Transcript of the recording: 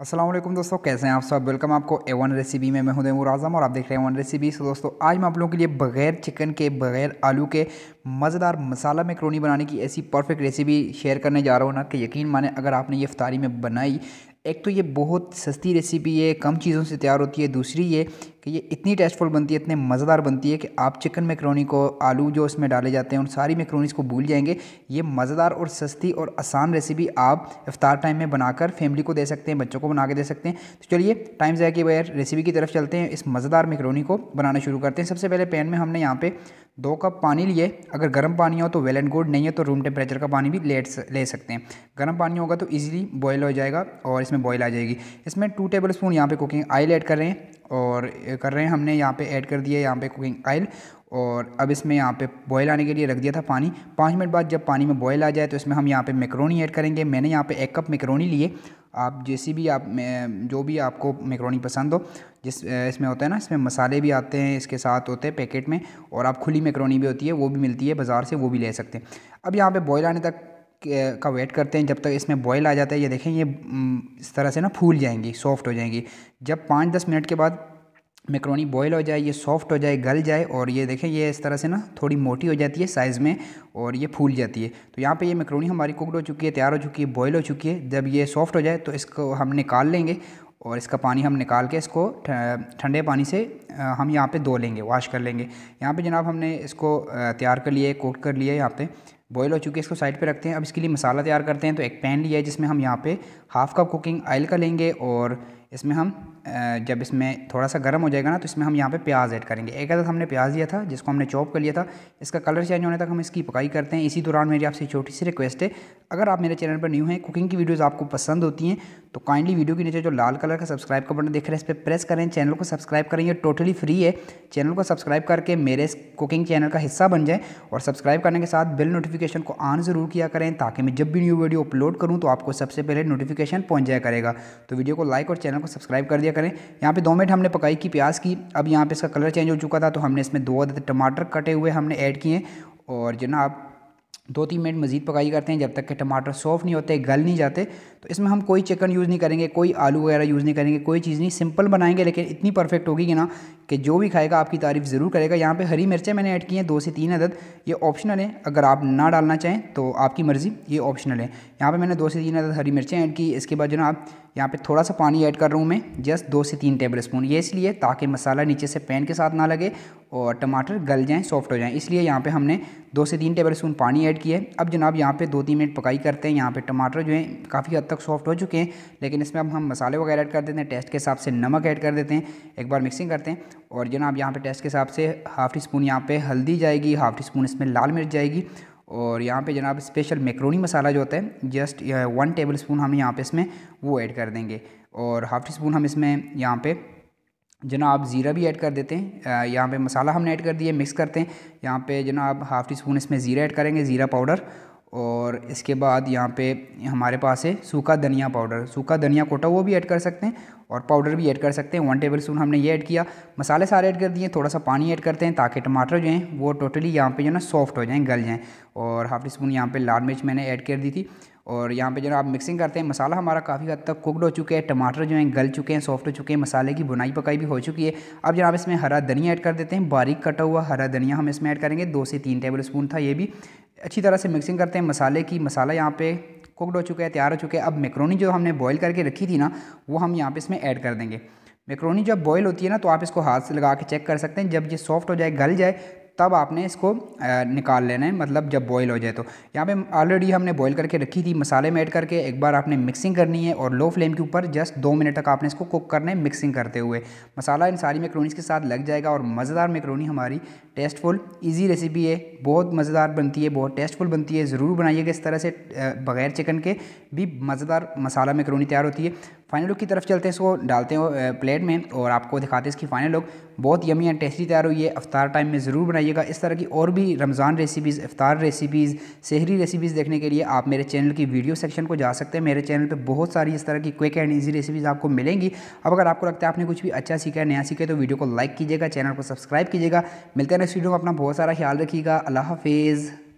असलम दोस्तों कैसे हैं आप सब वेलकम आपको ए वन रेसिपी में मैं हूं तैमूर आज़म और आप देख रहे हैं वन रेसिपी सो दोस्तों आज मैं आप लोगों के लिए बगैर चिकन के बगैर आलू के मज़ेदार मसाला मैक्रोनी बनाने की ऐसी परफेक्ट रेसिपी शेयर करने जा रहा हूं ना कि यकीन माने अगर आपने ये इफ्तारी में बनाई एक तो ये बहुत सस्ती रेसिपी है कम चीज़ों से तैयार होती है दूसरी ये कि ये इतनी टेस्टफुल बनती है इतने मज़ेदार बनती है कि आप चिकन मैक्रोनी को आलू जो इसमें डाले जाते हैं उन सारी मैक्रोनीज़ को भूल जाएंगे ये मज़ेदार और सस्ती और आसान रेसिपी आप इफ्तार टाइम में बनाकर फैमिली को दे सकते हैं बच्चों को बना के दे सकते हैं तो चलिए टाइम जाए कि बगैर रेसिपी की तरफ चलते हैं इस मज़ेदार मैक्रोनी को बनाना शुरू करते हैं सबसे पहले पैन में हमने यहाँ पर दो कप पानी लिए अगर गर्म पानी हो तो वेल एंड गुड नहीं है तो रूम टेम्परेचर का पानी भी ले ले सकते हैं गर्म पानी होगा तो ईजिली बॉयल हो जाएगा और इसमें बॉयल आ जाएगी इसमें टू टेबल स्पून यहाँ पर कुकिंग आयल ऐड कर रहे हैं और कर रहे हैं हमने यहाँ पे ऐड कर दिया यहाँ पे कुकिंग आयल और अब इसमें यहाँ पे बॉयल आने के लिए रख दिया था पानी पाँच मिनट बाद जब पानी में बॉयल आ जाए तो इसमें हम यहाँ पे मैक्रोनी ऐड करेंगे मैंने यहाँ पे एक कप मैक्रोनी लिए आप जैसी भी आप जो भी आपको मैक्रोनी पसंद हो जिस इसमें होता है ना इसमें मसाले भी आते हैं इसके साथ होते हैं पैकेट में और आप खुली मैक्रोनी भी होती है वो भी मिलती है बाज़ार से वो भी ले सकते हैं अब यहाँ पर बॉयल आने तक का वेट करते हैं जब तक इसमें बॉयल आ जाता है ये देखें ये इस तरह से ना फूल जाएंगी सॉफ्ट हो जाएंगी जब पाँच दस मिनट के बाद मैक्रोनी बॉयल हो जाए ये सॉफ्ट हो जाए गल जाए और ये देखें ये इस तरह से ना थोड़ी मोटी हो जाती है साइज़ में और ये फूल जाती है तो यहाँ पे ये मैक्रोनी हमारी कुकड हो चुकी है तैयार हो चुकी है बॉयल हो चुकी है जब ये सॉफ्ट हो जाए तो इसको हम निकाल लेंगे और इसका पानी हम निकाल के इसको ठंडे पानी से हम यहाँ पर धो लेंगे वॉश कर लेंगे यहाँ पर जनाब हमने इसको तैयार कर लिया है कोट कर लिया यहाँ पर बॉयल हो चुकी है इसको साइड पे रखते हैं अब इसके लिए मसाला तैयार करते हैं तो एक पैन लिया है जिसमें हम यहाँ पे हाफ़ कप कुकिंग ऑयल का लेंगे और इसमें हम जब इसमें थोड़ा सा गर्म हो जाएगा ना तो इसमें हम यहाँ पे प्याज ऐड करेंगे एक अदर तो हमने प्याज दिया था जिसको हमने चॉप कर लिया था इसका कलर चेंज होने तक हम इसकी पकाई करते हैं इसी दौरान मेरी आपसे छोटी सी रिक्वेस्ट है अगर आप मेरे चैनल पर न्यू हैं कुकिंग की वीडियोज़ आपको पसंद होती हैं तो काइंडली वीडियो के नीचे जो लाल कलर का सब्सक्राइब का बटन देख रहे हैं इस पर प्रेस करें चैनल को सब्सक्राइब करें ये टोटली फ्री है चैनल को सब्सक्राइब करके मेरे इस कुकिंग चैनल का हिस्सा बन जाए और सब्सक्राइब करने के साथ बिल नोटिफिकेशन को ऑन ज़रूर किया करें ताकि मैं जब भी न्यू वीडियो अपलोड करूँ तो आपको सबसे पहले नोटिफिकेशन पहुँच जाया करेगा तो वीडियो को लाइक और चैनल को सब्सक्राइब कर दिया करें यहाँ पे दो मिनट हमने पकाई की प्याज की अब यहाँ पे इसका कलर चेंज हो चुका था तो हमने इसमें दो अदद टमाटर कटे हुए हमने ऐड किए और जो ना आप दो तीन मिनट मज़ीद पकाई करते हैं जब तक कि टमाटर सॉफ्ट नहीं होते गल नहीं जाते तो इसमें हम कोई चिकन यूज़ नहीं करेंगे कोई आलू वगैरह यूज़ नहीं करेंगे कोई चीज़ नहीं सिंपल बनाएंगे लेकिन इतनी परफेक्ट होगी कि ना कि जो भी खाएगा आपकी तारीफ़ ज़रूर करेगा यहाँ पे हरी मिर्चें मैंने ऐड की हैं दो से तीन अदद ये ऑप्शनल है अगर आप ना डालना चाहें तो आपकी मर्ज़ी ये ऑप्शनल है यहाँ पर मैंने दो से तीन अदद हरी मिर्चें ऐड की इसके बाद जो ना आप यहाँ पर थोड़ा सा पानी ऐड कर रहा हूँ मैं जस्ट दो से तीन टेबल स्पून ये इसलिए ताकि मसाला नीचे से पैन के साथ ना लगे और टमाटर गल जाएँ सॉफ्ट हो जाएँ इसलिए यहाँ पे हमने दो से तीन टेबल स्पून पानी ऐड किया है अब जनाब यहाँ पे दो तीन मिनट पकाई करते हैं यहाँ पे टमाटर जो है काफ़ी हद तक सॉफ्ट हो चुके हैं लेकिन इसमें अब हम मसाले वगैरह ऐड कर देते हैं टेस्ट के हिसाब से नमक ऐड कर देते हैं एक बार मिक्सिंग करते हैं और जनाब यहाँ पर टेस्ट के हिसाब से हाफ़ टी स्पून यहाँ पर हल्दी जाएगी हाफ़ टी स्पून इसमें लाल मिर्च जाएगी और यहाँ पे जनाब स्पेशल मेकरोनी मसाला जो होता है जस्ट वन टेबल स्पून हम यहाँ पे इसमें वो ऐड कर देंगे और हाफ़ टी स्पून हम इसमें यहाँ पे जना आप ज़ीरा भी ऐड कर देते हैं यहाँ पे मसाला हमने ऐड कर दिया मिक्स करते हैं यहाँ पे आप हाफ़ टी स्पून इसमें ज़ीरा ऐड करेंगे ज़ीरा पाउडर और इसके बाद यहाँ पे हमारे पास है सूखा धनिया पाउडर सूखा धनिया कोटा वो भी ऐड कर सकते हैं और पाउडर भी ऐड कर सकते हैं वन टेबल स्पून हमने ये ऐड किया मसाले सारे ऐड कर दिए थोड़ा सा पानी ऐड करते हैं ताकि टमाटर जो हैं वो टोटली यहाँ पे जो ना सॉफ्ट हो जाएँ गल जाएँ और हाफ टी स्पून यहाँ पे लाल मिर्च मैंने ऐड कर दी थी और यहाँ पे जो है आप मिक्सिंग करते हैं मसाला हमारा काफ़ी हद तक कुकड हो चुके हैं टमाटर जो हैं गल चुके हैं सॉफ्ट हो चुके हैं मसाले की बुनाई पकाई भी हो चुकी है अब जनाब इसमें हरा धनिया ऐड कर देते हैं बारीक कटा हुआ हरा धनिया हम इसमें ऐड करेंगे दो से तीन टेबल स्पून था ये भी अच्छी तरह से मिक्सिंग करते हैं मसाले की मसाला यहाँ पे कुकड हो चुका है तैयार हो चुका है अब मेकरोनी जो हमने बॉयल करके रखी थी ना वो हम यहाँ पे इसमें ऐड कर देंगे मेकरोनी जब बॉयल होती है ना तो आप इसको हाथ से लगा के चेक कर सकते हैं जब ये सॉफ्ट हो जाए गल जाए तब आपने इसको निकाल लेना है मतलब जब बॉयल हो जाए तो यहाँ पे ऑलरेडी हमने बॉयल करके रखी थी मसाले में ऐड करके एक बार आपने मिक्सिंग करनी है और लो फ्लेम के ऊपर जस्ट दो मिनट तक आपने इसको कुक करना है मिक्सिंग करते हुए मसाला इन सारी मेकरोनीज़ के साथ लग जाएगा और मज़ेदार मेकरोनी हमारी टेस्टफुल ईजी रेसिपी है बहुत मज़ेदार बनती है बहुत टेस्टफुल बनती है ज़रूर बनाइएगा इस तरह से बगैर चिकन के भी मज़ेदार मसाला मेकरोनी तैयार होती है फाइनल लुक की तरफ चलते हैं इसको डालते हैं प्लेट में और आपको दिखाते हैं इसकी फाइनल लुक बहुत यमी एंड टेस्टी तैयार हुई है अफ्तार टाइम में ज़रूर बनाइएगा इस तरह की और भी रमज़ान रेसिपीज़ अफ्तार रेसिपीज़ सेहरी रेसिपीज़ देखने के लिए आप मेरे चैनल की वीडियो सेक्शन को जा सकते हैं मेरे चैनल पर बहुत सारी इस तरह की क्विक एंड ईजी रेसिपीज़ आपको मिलेंगी अब अगर आपको लगता है आपने कुछ भी अच्छा सीखा है नया सीखा तो वीडियो को लाइक कीजिएगा चैनल को सब्सक्राइब कीजिएगा मिलते हैं नेक्स्ट वीडियो में अपना बहुत सारा ख्याल रखिएगा अल्लाह हाफिज़